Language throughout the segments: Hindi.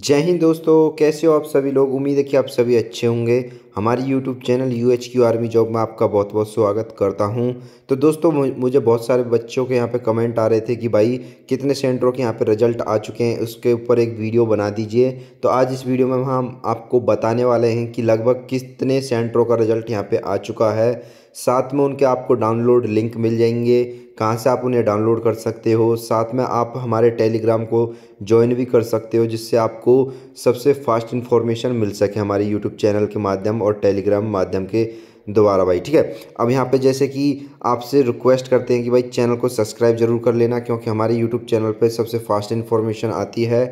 जय हिंद दोस्तों कैसे हो आप सभी लोग उम्मीद है कि आप सभी अच्छे होंगे हमारी YouTube channel U H Q army job में आपका बहुत बहुत स्वागत करता हूं तो दोस्तों मुझे बहुत सारे बच्चों के यहाँ पे कमेंट आ रहे थे कि भाई कितने सेंटरों के यहाँ पे रिजल्ट आ चुके हैं उसके ऊपर एक वीडियो बना दीजिए तो आज इस वीडियो में हम आपको बताने वाले हैं कि लगभग कितने सेंटरों का रिजल्ट यहाँ पर आ चुका है साथ में उनके आपको डाउनलोड लिंक मिल जाएंगे कहाँ से आप उन्हें डाउनलोड कर सकते हो साथ में आप हमारे टेलीग्राम को ज्वाइन भी कर सकते हो जिससे आपको सबसे फास्ट इन्फॉर्मेशन मिल सके हमारे यूट्यूब चैनल के माध्यम और टेलीग्राम माध्यम के दोबारा भाई ठीक है अब यहाँ पे जैसे कि आपसे रिक्वेस्ट करते हैं कि भाई चैनल को सब्सक्राइब जरूर कर लेना क्योंकि हमारे यूट्यूब चैनल पे सबसे फास्ट इन्फॉर्मेशन आती है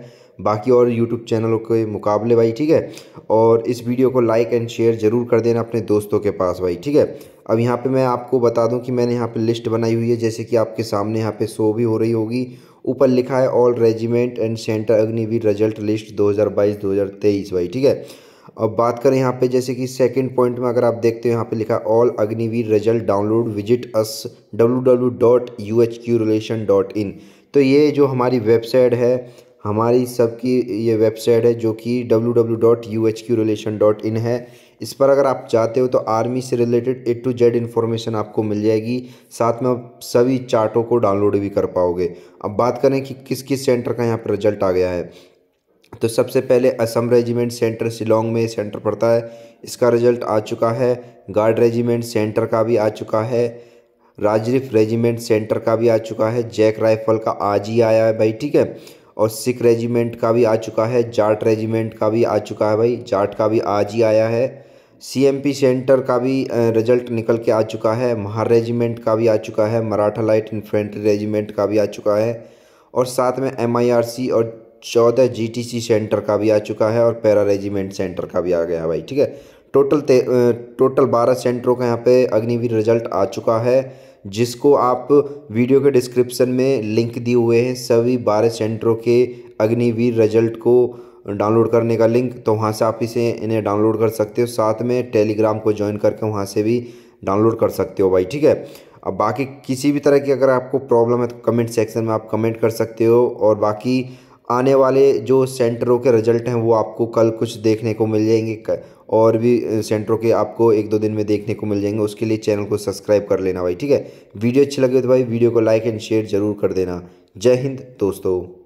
बाकी और यूट्यूब चैनलों के मुकाबले भाई ठीक है और इस वीडियो को लाइक एंड शेयर ज़रूर कर देना अपने दोस्तों के पास भाई ठीक है अब यहाँ पे मैं आपको बता दूँ कि मैंने यहाँ पे लिस्ट बनाई हुई है जैसे कि आपके सामने यहाँ पे शो भी हो रही होगी ऊपर लिखा है all regiment and centre Agniveer result list दो हज़ार भाई ठीक है अब बात करें यहाँ पे जैसे कि सेकंड पॉइंट में अगर आप देखते हो यहाँ पे लिखा all Agniveer result download visit us W W dot U H Q relation dot in तो ये जो हमारी वेबसाइट है हमारी सबकी ये वेबसाइट है जो कि W W dot U H Q relation dot in है इस पर अगर आप चाहते हो तो आर्मी से related A to Z information आपको मिल जाएगी साथ में आप सभी चार्टों को डाउनलोड भी कर पाओगे अब बात करें कि किस किस सेंटर का यहाँ पर रिजल्ट आ गया है तो सबसे पहले असम रेजिमेंट सेंटर शिलोंग में सेंटर पड़ता है इसका रिजल्ट आ चुका है गार्ड रेजिमेंट सेंटर का भी आ चुका है राजरिफ रेजिमेंट सेंटर का भी आ चुका है जैक राइफल का आज ही आया है भाई ठीक है और सिख रेजिमेंट का भी आ चुका है जाट रेजिमेंट का भी आ चुका है भाई जाट का भी आज ही आया है सीएमपी सेंटर का भी रिजल्ट निकल के आ चुका है महार रेजिमेंट का भी आ चुका है मराठा लाइट इन्फेंट्री रेजिमेंट का भी आ चुका है और साथ में एमआईआरसी और चौदह जीटीसी सेंटर का भी आ चुका है और पैरा रेजिमेंट सेंटर का भी आ गया भाई ठीक है टोटल टोटल बारह सेंटरों का यहाँ पे अग्निवीर रिजल्ट आ चुका है जिसको आप वीडियो के डिस्क्रिप्शन में लिंक दिए हुए हैं सभी बारह सेंटरों के अग्निवीर रिजल्ट को डाउनलोड करने का लिंक तो वहाँ से आप इसे इन्हें डाउनलोड कर सकते हो साथ में टेलीग्राम को ज्वाइन करके वहाँ से भी डाउनलोड कर सकते हो भाई ठीक है अब बाकी किसी भी तरह की अगर आपको प्रॉब्लम है तो कमेंट सेक्शन में आप कमेंट कर सकते हो और बाकी आने वाले जो सेंटरों के रिजल्ट हैं वो आपको कल कुछ देखने को मिल जाएंगे और भी सेंटरों के आपको एक दो दिन में देखने को मिल जाएंगे उसके लिए चैनल को सब्सक्राइब कर लेना भाई ठीक है वीडियो अच्छी लगे तो भाई वीडियो को लाइक एंड शेयर जरूर कर देना जय हिंद दोस्तों